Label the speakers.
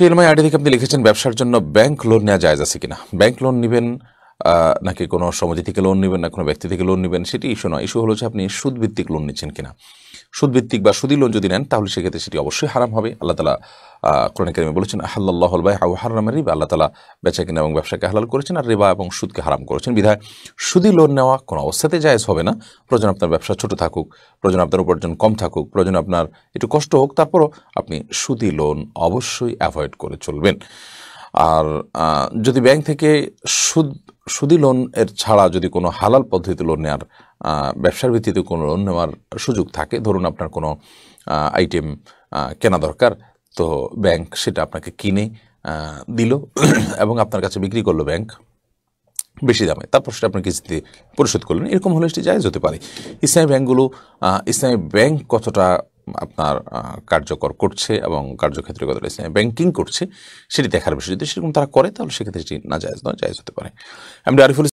Speaker 1: Shri এলমাই ID থেকে আপনি লিখেছেন ব্যবসার জন্য ব্যাংক লোন নেওয়া যায় আছে কিনা ব্যাংক লোন নেবেন নাকি কোনো সমাজে থেকে লোন নেবেন না কোনো ব্যক্তি থেকে লোন নেবেন সেটি ইস্যু নয় ইস্যু হলো যে আপনি সুদভিত্তিক লোন নিচ্ছেন কিনা সুদভিত্তিক বা সুদী লোন যদি নেন তাহলে সেক্ষেত্রে সেটি অবশ্যই হারাম হবে আল্লাহ তালা কোরআন কেমি বলেছেন আহ্লাহ বাই হাউ হারামের রিবা আল্লাহ তালা বেচা কিনা এবং ব্যবসাকে হালাল করেছেন আর রেবা এবং সুদকে হারাম করেছেন বিধায় সুদী লোন নেওয়া কোনো অবস্থাতে জায়েজ হবে না প্রয়োজন আপনার ব্যবসা ছোট থাকুক প্রয়োজন আপনার উপার্জন কম থাকুক প্রয়োজন আপনার একটু কষ্ট হোক তারপরও আপনি সুদী লোন অবশ্যই অ্যাভয়েড করে চলবেন আর যদি ব্যাংক থেকে সুদ সুদি লোন এর ছাড়া যদি কোনো হালাল পদ্ধতিতে লোন নেওয়ার ব্যবসার ভিত্তিতে কোনো লোন নেওয়ার সুযোগ থাকে ধরুন আপনার কোনো আইটেম কেনা দরকার তো ব্যাংক সেটা আপনাকে কিনে দিল এবং আপনার কাছে বিক্রি করলো ব্যাংক বেশি দামে তারপর সেটা আপনি কিস্তিতে পরিশোধ করলেন এরকম হলে সেটি জায়জ হতে পারে ইসলামী ব্যাঙ্কগুলো ইসলামী ব্যাংক কতটা আপনার কার্যকর করছে এবং কার্যক্ষেত্রে কতটা ইসলামী ব্যাংকিং করছে সেটি দেখার বিষয় যদি সেরকম তারা করে তাহলে সেক্ষেত্রে সেটি না জায়জ নয় জায়জ হতে পারে আমি আরিফুল